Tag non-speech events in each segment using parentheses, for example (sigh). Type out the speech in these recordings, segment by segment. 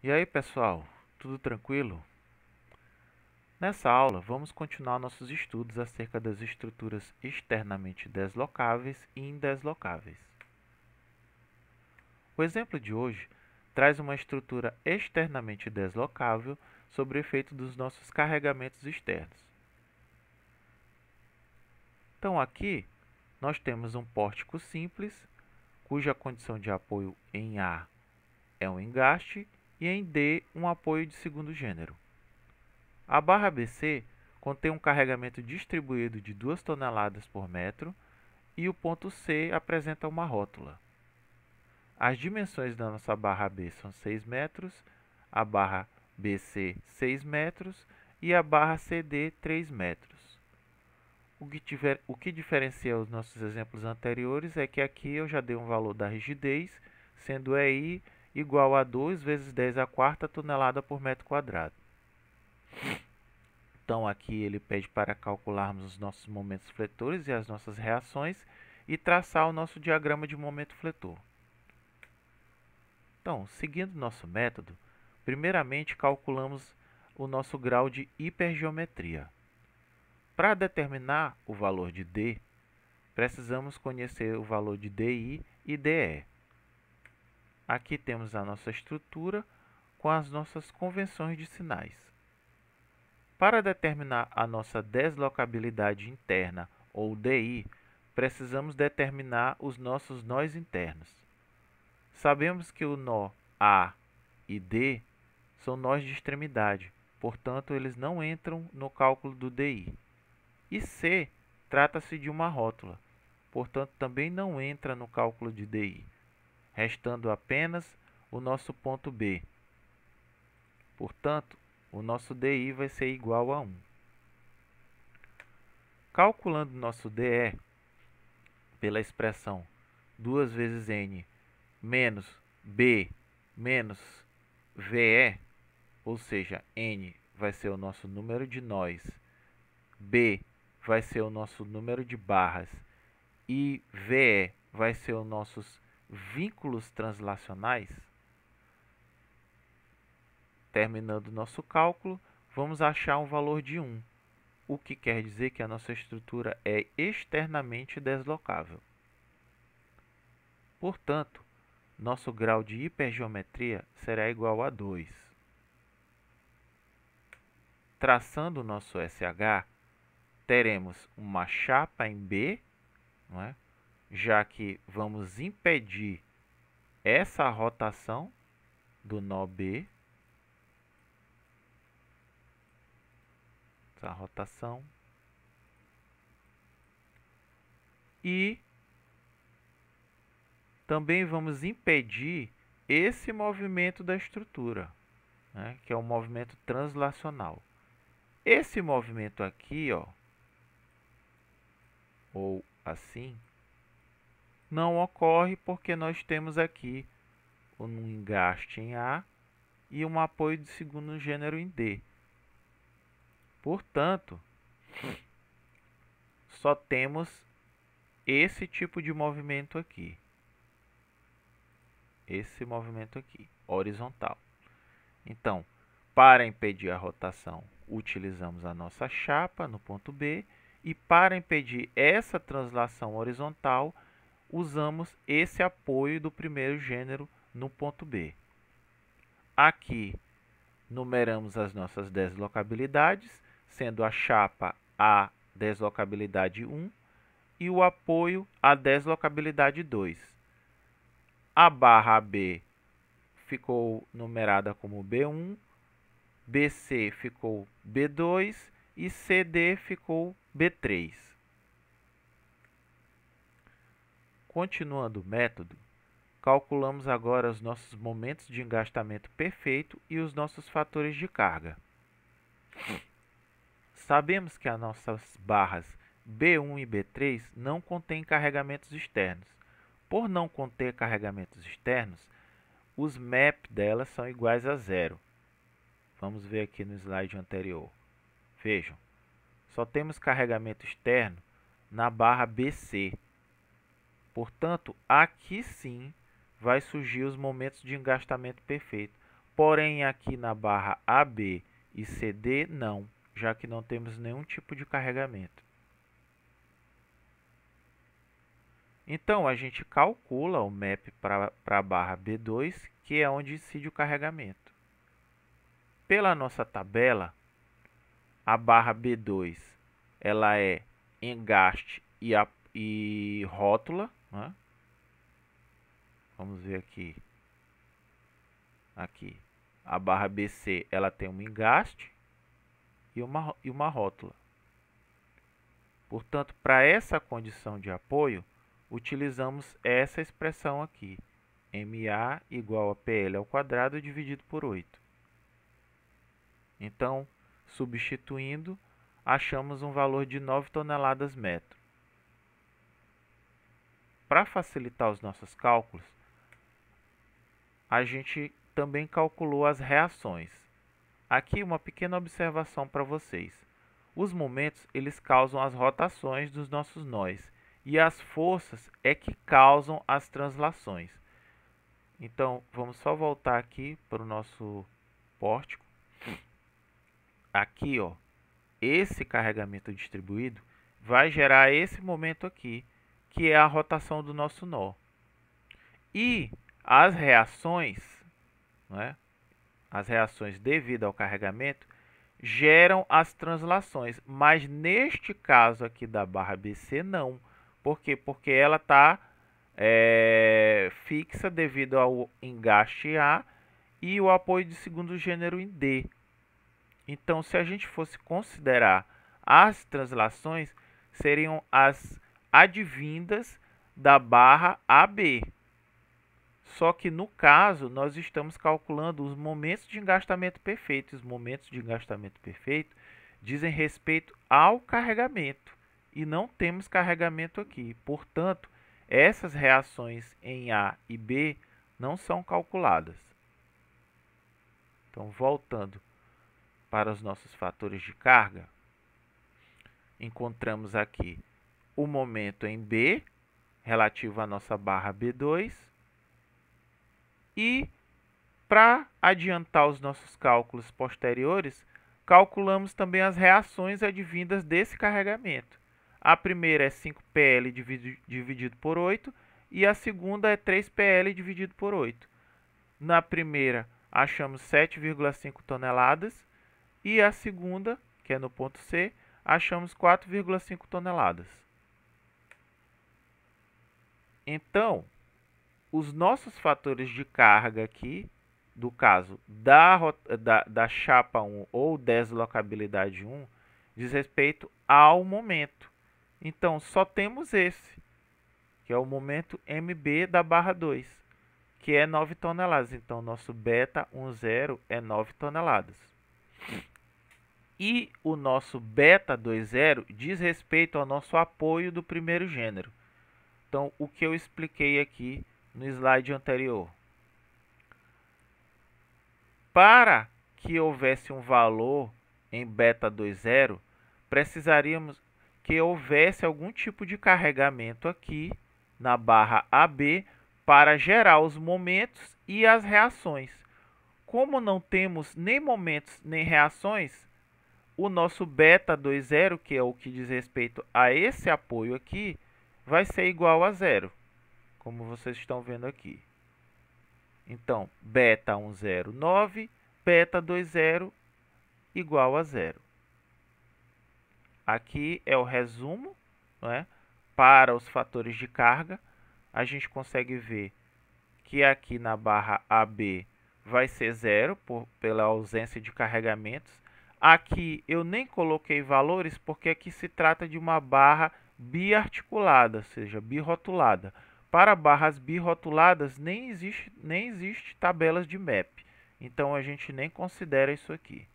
E aí, pessoal, tudo tranquilo? Nessa aula, vamos continuar nossos estudos acerca das estruturas externamente deslocáveis e indeslocáveis. O exemplo de hoje traz uma estrutura externamente deslocável sobre o efeito dos nossos carregamentos externos. Então, aqui, nós temos um pórtico simples, cuja condição de apoio em A é um engaste e em D um apoio de segundo gênero. A barra BC contém um carregamento distribuído de 2 toneladas por metro e o ponto C apresenta uma rótula. As dimensões da nossa barra B são 6 metros, a barra BC 6 metros e a barra CD 3 metros. O que, tiver, o que diferencia os nossos exemplos anteriores é que aqui eu já dei um valor da rigidez, sendo EI igual a 2 vezes 10 a quarta tonelada por metro quadrado. Então aqui ele pede para calcularmos os nossos momentos fletores e as nossas reações e traçar o nosso diagrama de momento fletor. Então, seguindo nosso método, primeiramente calculamos o nosso grau de hipergeometria. Para determinar o valor de D, precisamos conhecer o valor de DI e DE. Aqui temos a nossa estrutura com as nossas convenções de sinais. Para determinar a nossa deslocabilidade interna, ou DI, precisamos determinar os nossos nós internos. Sabemos que o nó A e D são nós de extremidade, portanto, eles não entram no cálculo do DI. E C trata-se de uma rótula, portanto, também não entra no cálculo de DI restando apenas o nosso ponto B. Portanto, o nosso DI vai ser igual a 1. Calculando nosso DE pela expressão 2 vezes N menos B menos VE, ou seja, N vai ser o nosso número de nós, B vai ser o nosso número de barras e VE vai ser os nossos vínculos translacionais. Terminando nosso cálculo, vamos achar um valor de 1, o que quer dizer que a nossa estrutura é externamente deslocável. Portanto, nosso grau de hipergeometria será igual a 2. Traçando o nosso SH, teremos uma chapa em B, não é? já que vamos impedir essa rotação do nó B. Essa rotação. E também vamos impedir esse movimento da estrutura, né, que é o um movimento translacional. Esse movimento aqui, ó, ou assim, não ocorre porque nós temos aqui um engaste em A e um apoio de segundo gênero em D. Portanto, só temos esse tipo de movimento aqui. Esse movimento aqui, horizontal. Então, para impedir a rotação, utilizamos a nossa chapa no ponto B e para impedir essa translação horizontal, usamos esse apoio do primeiro gênero no ponto B. Aqui numeramos as nossas deslocabilidades, sendo a chapa a deslocabilidade 1 e o apoio a deslocabilidade 2. A barra B ficou numerada como B1, BC ficou B2 e CD ficou B3. Continuando o método, calculamos agora os nossos momentos de engastamento perfeito e os nossos fatores de carga. Sabemos que as nossas barras B1 e B3 não contêm carregamentos externos. Por não conter carregamentos externos, os MAP delas são iguais a zero. Vamos ver aqui no slide anterior. Vejam, só temos carregamento externo na barra BC, Portanto, aqui sim vai surgir os momentos de engastamento perfeito. Porém, aqui na barra AB e CD, não, já que não temos nenhum tipo de carregamento. Então, a gente calcula o MAP para a barra B2, que é onde incide o carregamento. Pela nossa tabela, a barra B2 ela é engaste e, a, e rótula, né? Vamos ver aqui. Aqui. A barra BC ela tem um engaste e uma, e uma rótula. Portanto, para essa condição de apoio, utilizamos essa expressão aqui. MA igual a PL ao quadrado dividido por 8. Então, substituindo, achamos um valor de 9 toneladas metro para facilitar os nossos cálculos, a gente também calculou as reações. Aqui uma pequena observação para vocês. Os momentos eles causam as rotações dos nossos nós e as forças é que causam as translações. Então vamos só voltar aqui para o nosso pórtico. Aqui, ó, esse carregamento distribuído vai gerar esse momento aqui que é a rotação do nosso nó. E as reações, né, as reações devido ao carregamento, geram as translações. Mas neste caso aqui da barra BC, não. Por quê? Porque ela está é, fixa devido ao engaste A e o apoio de segundo gênero em D. Então, se a gente fosse considerar as translações, seriam as advindas da barra AB. Só que no caso, nós estamos calculando os momentos de engastamento perfeito. Os momentos de engastamento perfeito dizem respeito ao carregamento e não temos carregamento aqui. Portanto, essas reações em A e B não são calculadas. Então, voltando para os nossos fatores de carga, encontramos aqui o momento em B, relativo à nossa barra B2. E para adiantar os nossos cálculos posteriores, calculamos também as reações advindas desse carregamento. A primeira é 5PL dividido por 8 e a segunda é 3PL dividido por 8. Na primeira, achamos 7,5 toneladas e a segunda, que é no ponto C, achamos 4,5 toneladas. Então, os nossos fatores de carga aqui, do caso da, da, da chapa 1 ou deslocabilidade 1, diz respeito ao momento. Então, só temos esse, que é o momento MB da barra 2, que é 9 toneladas. Então, nosso beta 10 é 9 toneladas. E o nosso beta 20 diz respeito ao nosso apoio do primeiro gênero. Então, o que eu expliquei aqui no slide anterior. Para que houvesse um valor em beta 2,0, precisaríamos que houvesse algum tipo de carregamento aqui na barra AB para gerar os momentos e as reações. Como não temos nem momentos nem reações, o nosso beta 2,0, que é o que diz respeito a esse apoio aqui, vai ser igual a zero, como vocês estão vendo aqui. Então, beta 109, beta 20 igual a zero. Aqui é o resumo né, para os fatores de carga. A gente consegue ver que aqui na barra AB vai ser zero por, pela ausência de carregamentos. Aqui eu nem coloquei valores porque aqui se trata de uma barra biarticulada, ou seja, birrotulada. Para barras birrotuladas nem existe, nem existe tabelas de map, então a gente nem considera isso aqui.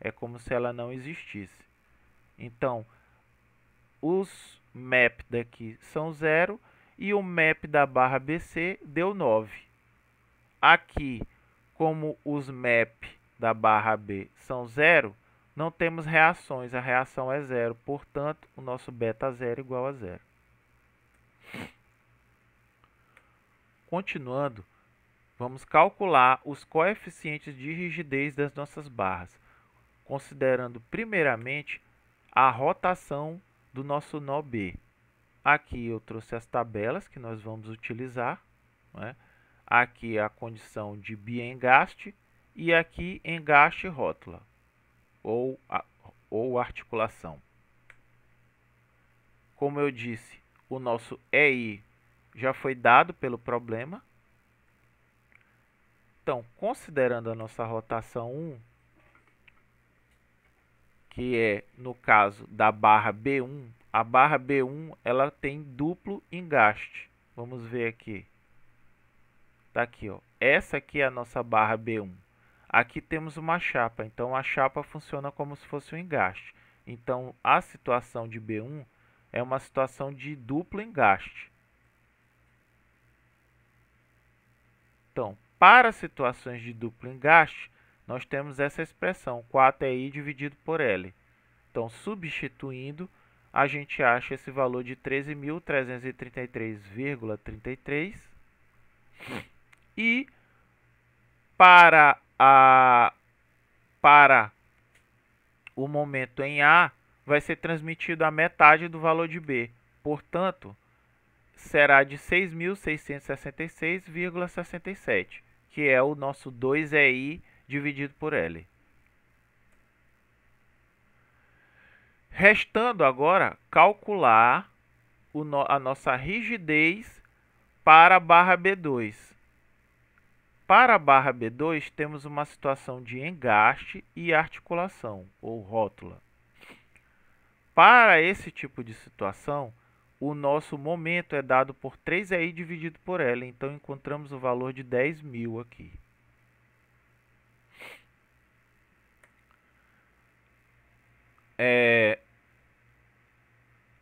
É como se ela não existisse. Então, os map daqui são 0 e o map da barra BC deu 9. Aqui, como os map da barra B são 0, não temos reações, a reação é zero, portanto, o nosso beta zero é igual a zero. Continuando, vamos calcular os coeficientes de rigidez das nossas barras, considerando primeiramente a rotação do nosso nó B. Aqui eu trouxe as tabelas que nós vamos utilizar, né? aqui é a condição de biengaste e aqui engaste rótula ou, a, ou articulação. Como eu disse, o nosso EI já foi dado pelo problema. Então, considerando a nossa rotação 1, que é no caso da barra B1, a barra B1 ela tem duplo engaste. Vamos ver aqui. Tá aqui, ó. Essa aqui é a nossa barra B1. Aqui temos uma chapa, então a chapa funciona como se fosse um engaste. Então a situação de B1 é uma situação de duplo engaste. Então, para situações de duplo engaste, nós temos essa expressão 4i dividido por L. Então, substituindo, a gente acha esse valor de 13.333,33 e para a para o momento em A vai ser transmitido a metade do valor de B. Portanto, será de 6.666,67, que é o nosso 2EI dividido por L. Restando agora calcular no, a nossa rigidez para a barra B2. Para a barra B2, temos uma situação de engaste e articulação, ou rótula. Para esse tipo de situação, o nosso momento é dado por 3EI dividido por L. Então, encontramos o valor de 10.000 mil aqui. É...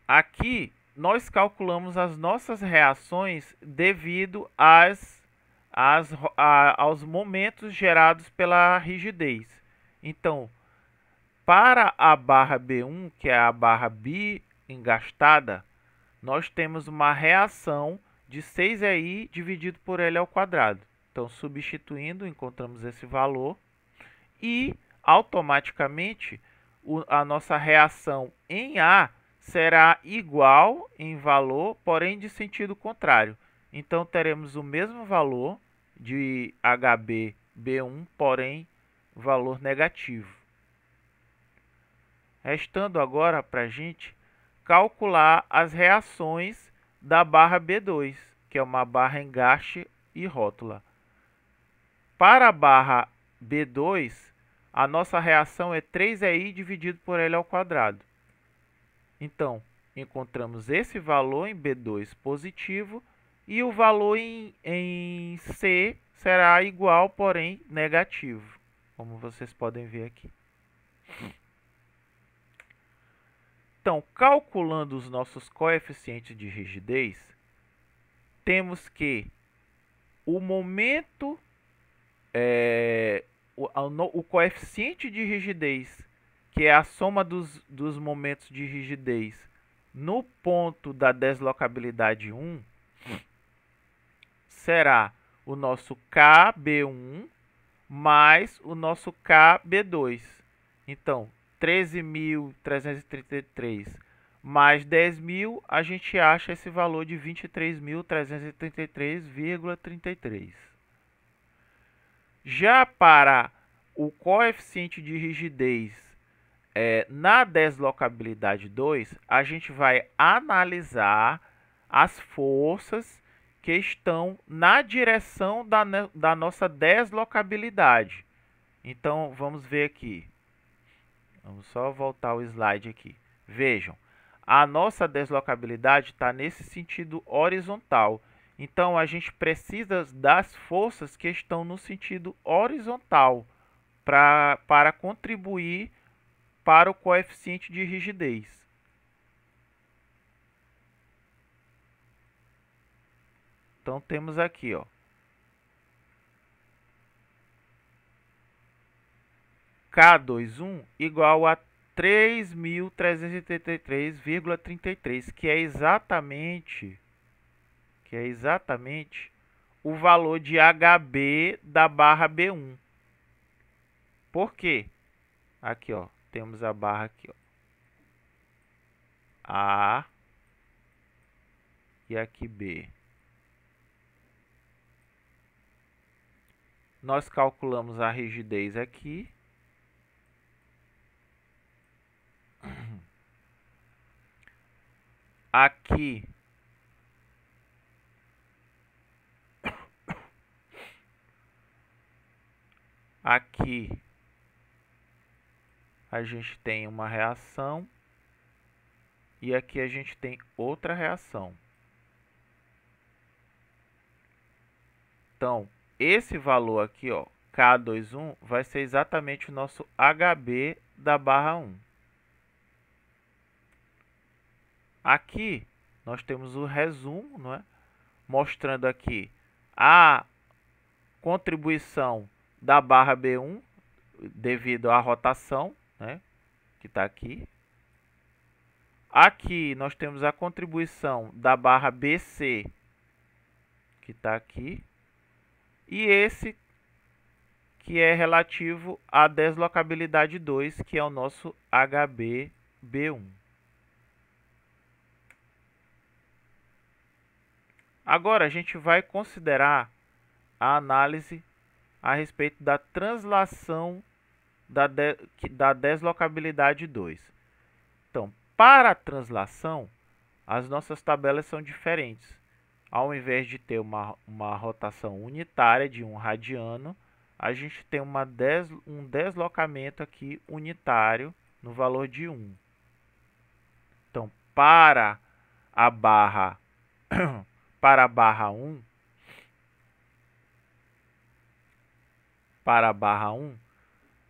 Aqui, nós calculamos as nossas reações devido às às, a, aos momentos gerados pela rigidez. Então, para a barra B1, que é a barra bi engastada, nós temos uma reação de 6EI dividido por L ao quadrado. Então, substituindo, encontramos esse valor e automaticamente o, a nossa reação em A será igual em valor, porém de sentido contrário. Então teremos o mesmo valor de HB B1, porém valor negativo. Restando agora para a gente calcular as reações da barra B2, que é uma barra engaste e rótula. Para a barra B2, a nossa reação é 3EI dividido por L ao quadrado. Então, encontramos esse valor em B2 positivo e o valor em, em C será igual, porém negativo, como vocês podem ver aqui. Então, calculando os nossos coeficientes de rigidez, temos que o momento, é, o, o, coeficiente de rigidez, que é a soma dos, dos momentos de rigidez no ponto da deslocabilidade 1, será o nosso KB1 mais o nosso KB2. Então, 13.333 mais 10.000, a gente acha esse valor de 23.333,33. Já para o coeficiente de rigidez é, na deslocabilidade 2, a gente vai analisar as forças que estão na direção da, da nossa deslocabilidade. Então, vamos ver aqui. Vamos só voltar o slide aqui. Vejam, a nossa deslocabilidade está nesse sentido horizontal. Então, a gente precisa das forças que estão no sentido horizontal pra, para contribuir para o coeficiente de rigidez. Então temos aqui, ó. K21 igual a 3.333,33, que é exatamente que é exatamente o valor de HB da barra B1. Por quê? Aqui, ó, temos a barra aqui, ó. A e aqui B. Nós calculamos a rigidez aqui. Aqui aqui a gente tem uma reação e aqui a gente tem outra reação. Então, esse valor aqui, ó, K21, vai ser exatamente o nosso HB da barra 1. Aqui nós temos o resumo, não é? mostrando aqui a contribuição da barra B1 devido à rotação, né, que está aqui. Aqui nós temos a contribuição da barra BC, que está aqui e esse que é relativo à deslocabilidade 2, que é o nosso HBB1. Agora a gente vai considerar a análise a respeito da translação da, de, da deslocabilidade 2. Então, para a translação, as nossas tabelas são diferentes ao invés de ter uma, uma rotação unitária de um radiano, a gente tem uma des, um deslocamento aqui unitário no valor de 1. Então, para a barra (coughs) para a barra 1 para a barra 1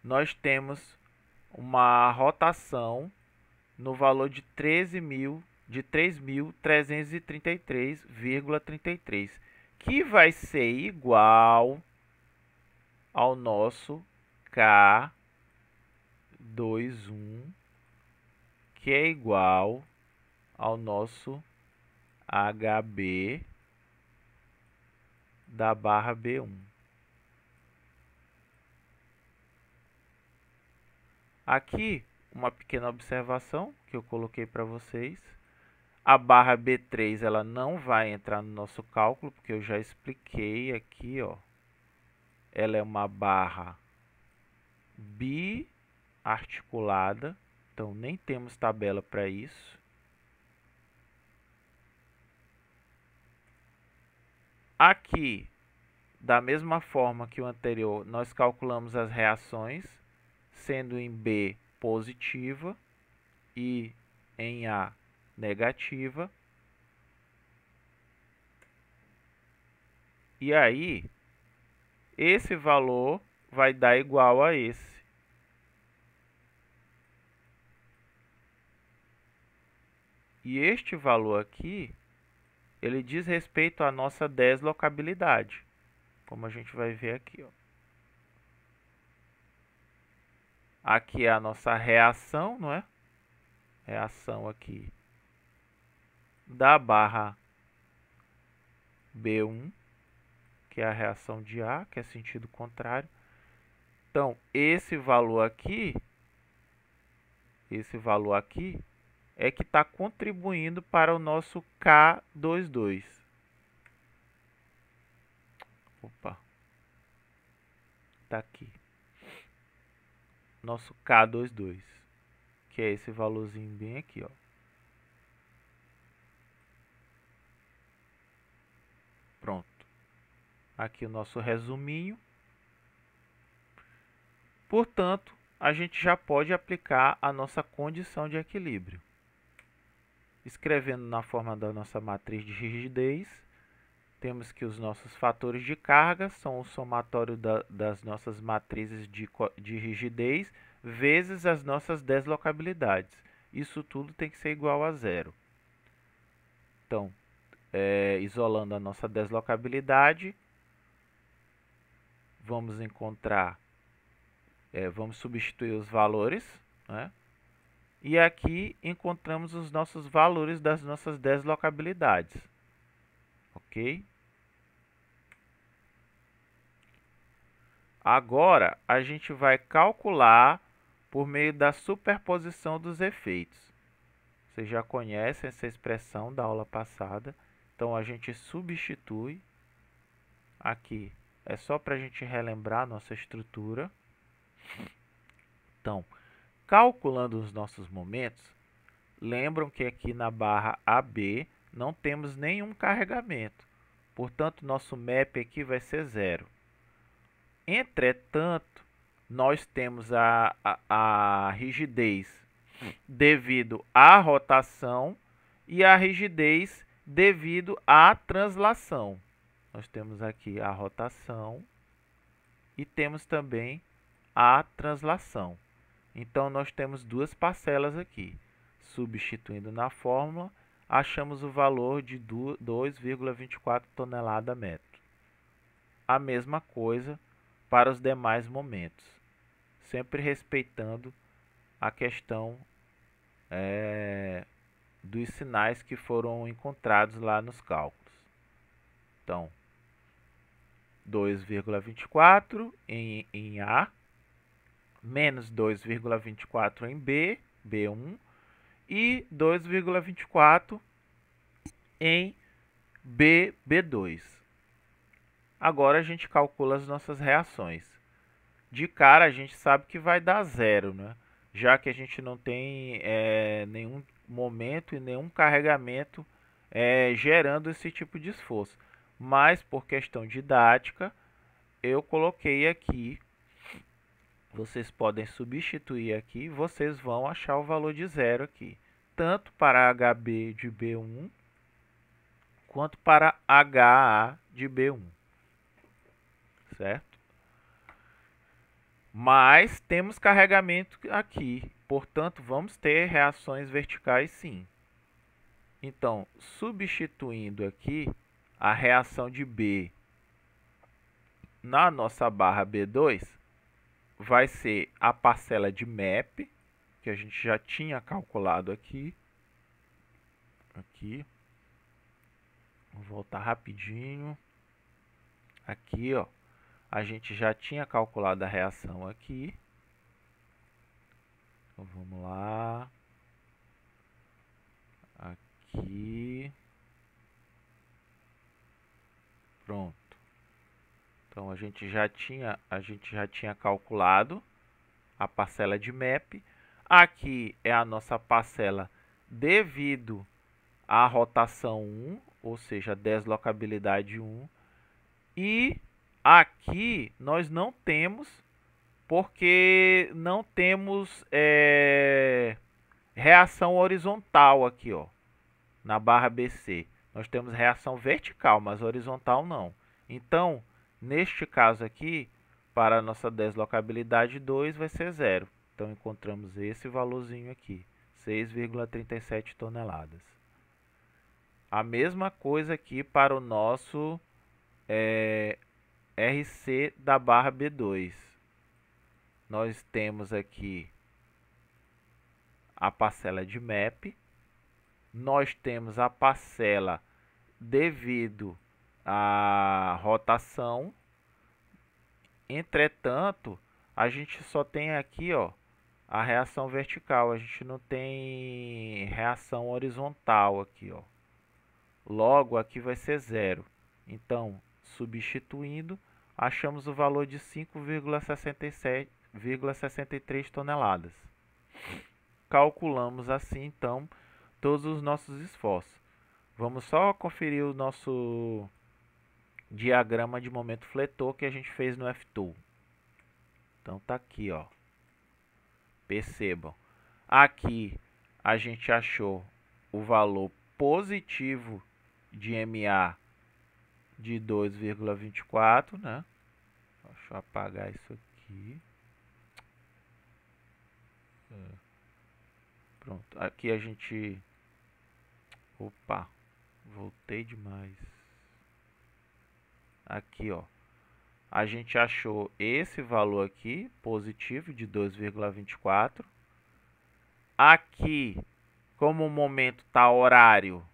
nós temos uma rotação no valor de 13.000 de 3.333,33, que vai ser igual ao nosso K21, que é igual ao nosso HB da barra B1. Aqui, uma pequena observação que eu coloquei para vocês. A barra B3 ela não vai entrar no nosso cálculo, porque eu já expliquei aqui, ó. Ela é uma barra biarticulada, então nem temos tabela para isso. Aqui, da mesma forma que o anterior, nós calculamos as reações, sendo em B positiva e em A negativa. E aí, esse valor vai dar igual a esse. E este valor aqui, ele diz respeito à nossa deslocabilidade, como a gente vai ver aqui. Ó. Aqui é a nossa reação, não é? Reação aqui da barra B1, que é a reação de A, que é sentido contrário. Então, esse valor aqui, esse valor aqui, é que está contribuindo para o nosso K22. Opa, está aqui. Nosso K22, que é esse valorzinho bem aqui, ó. aqui o nosso resuminho. Portanto, a gente já pode aplicar a nossa condição de equilíbrio. Escrevendo na forma da nossa matriz de rigidez, temos que os nossos fatores de carga são o somatório da, das nossas matrizes de, de rigidez vezes as nossas deslocabilidades. Isso tudo tem que ser igual a zero. Então, é, isolando a nossa deslocabilidade, vamos encontrar, é, vamos substituir os valores, né? E aqui encontramos os nossos valores das nossas deslocabilidades, ok? Agora, a gente vai calcular por meio da superposição dos efeitos. Vocês já conhecem essa expressão da aula passada. Então, a gente substitui aqui é só para a gente relembrar nossa estrutura. Então, calculando os nossos momentos, lembram que aqui na barra AB não temos nenhum carregamento. Portanto, nosso map aqui vai ser zero. Entretanto, nós temos a, a, a rigidez devido à rotação e a rigidez devido à translação. Nós temos aqui a rotação e temos também a translação. Então, nós temos duas parcelas aqui. Substituindo na fórmula, achamos o valor de 2,24 tonelada metro. A mesma coisa para os demais momentos, sempre respeitando a questão é, dos sinais que foram encontrados lá nos cálculos. Então, 2,24 em, em A, menos 2,24 em B, B1, e 2,24 em B, B2. Agora a gente calcula as nossas reações. De cara a gente sabe que vai dar zero, né? já que a gente não tem é, nenhum momento e nenhum carregamento é, gerando esse tipo de esforço mas por questão didática eu coloquei aqui. Vocês podem substituir aqui, vocês vão achar o valor de zero aqui, tanto para HB de B1 quanto para HA de B1, certo? Mas temos carregamento aqui, portanto vamos ter reações verticais sim. Então, substituindo aqui, a reação de B na nossa barra B2 vai ser a parcela de MAP, que a gente já tinha calculado aqui. Aqui. Vou voltar rapidinho. Aqui, ó. A gente já tinha calculado a reação aqui. Então, vamos lá. Aqui. Pronto. Então a gente já tinha, a gente já tinha calculado a parcela de MEP. Aqui é a nossa parcela devido à rotação 1, ou seja, deslocabilidade 1. E aqui nós não temos, porque não temos é, reação horizontal aqui, ó, na barra BC. Nós temos reação vertical, mas horizontal não. Então, neste caso aqui, para a nossa deslocabilidade 2 vai ser zero. Então, encontramos esse valorzinho aqui, 6,37 toneladas. A mesma coisa aqui para o nosso é, eh, RC da barra B2. Nós temos aqui a parcela de MAP, nós temos a parcela devido à rotação. Entretanto, a gente só tem aqui, ó, a reação vertical, a gente não tem reação horizontal aqui, ó. Logo aqui vai ser zero. Então, substituindo, achamos o valor de 5,63 toneladas. Calculamos assim, então, todos os nossos esforços. Vamos só conferir o nosso diagrama de momento fletor que a gente fez no f tool Então tá aqui, ó. Percebam. Aqui a gente achou o valor positivo de MA de 2,24, né? Deixa eu apagar isso aqui. É. Pronto, aqui a gente Opa, voltei demais. Aqui, ó. A gente achou esse valor aqui, positivo, de 2,24. Aqui, como o momento está horário,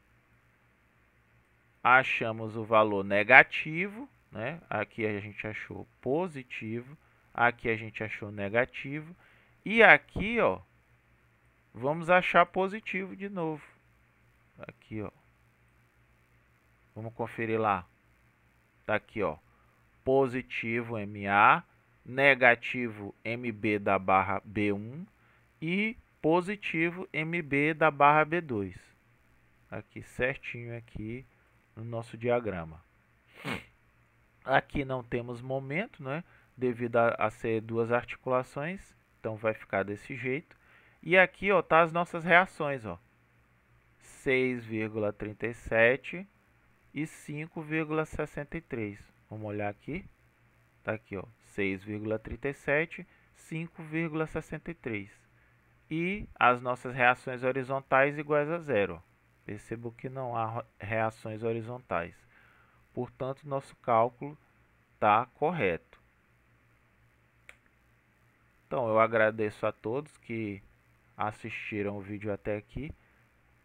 achamos o valor negativo, né? Aqui a gente achou positivo, aqui a gente achou negativo. E aqui, ó, vamos achar positivo de novo. Aqui, ó. Vamos conferir lá. Tá aqui, ó. Positivo MA, negativo MB da barra B1 e positivo MB da barra B2. Aqui certinho aqui no nosso diagrama. Aqui não temos momento, né? Devido a, a ser duas articulações, então vai ficar desse jeito. E aqui, ó, tá as nossas reações, ó. 6,37 e 5,63. Vamos olhar aqui. Está aqui, ó, 6,37, 5,63. E as nossas reações horizontais iguais a zero. Percebo que não há reações horizontais. Portanto, nosso cálculo está correto. Então, eu agradeço a todos que assistiram o vídeo até aqui.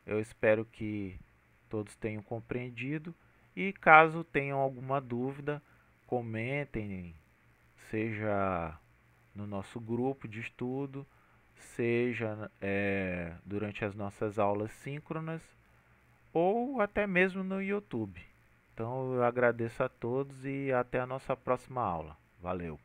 Eu espero que todos tenham compreendido e caso tenham alguma dúvida, comentem, seja no nosso grupo de estudo, seja é, durante as nossas aulas síncronas ou até mesmo no YouTube. Então eu agradeço a todos e até a nossa próxima aula. Valeu!